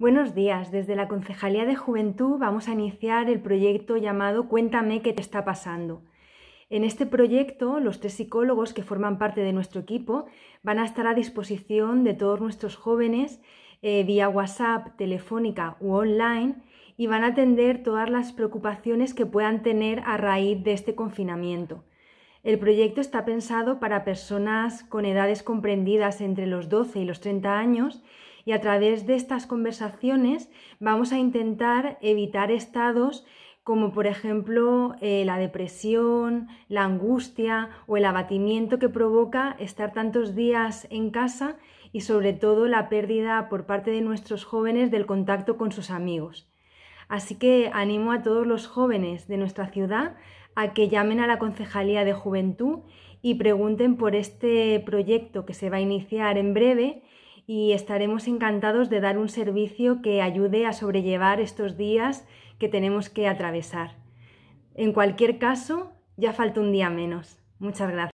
Buenos días, desde la Concejalía de Juventud vamos a iniciar el proyecto llamado Cuéntame qué te está pasando. En este proyecto, los tres psicólogos que forman parte de nuestro equipo van a estar a disposición de todos nuestros jóvenes eh, vía WhatsApp, telefónica u online y van a atender todas las preocupaciones que puedan tener a raíz de este confinamiento. El proyecto está pensado para personas con edades comprendidas entre los 12 y los 30 años y a través de estas conversaciones vamos a intentar evitar estados como por ejemplo eh, la depresión, la angustia o el abatimiento que provoca estar tantos días en casa y sobre todo la pérdida por parte de nuestros jóvenes del contacto con sus amigos. Así que animo a todos los jóvenes de nuestra ciudad a que llamen a la Concejalía de Juventud y pregunten por este proyecto que se va a iniciar en breve y estaremos encantados de dar un servicio que ayude a sobrellevar estos días que tenemos que atravesar. En cualquier caso, ya falta un día menos. Muchas gracias.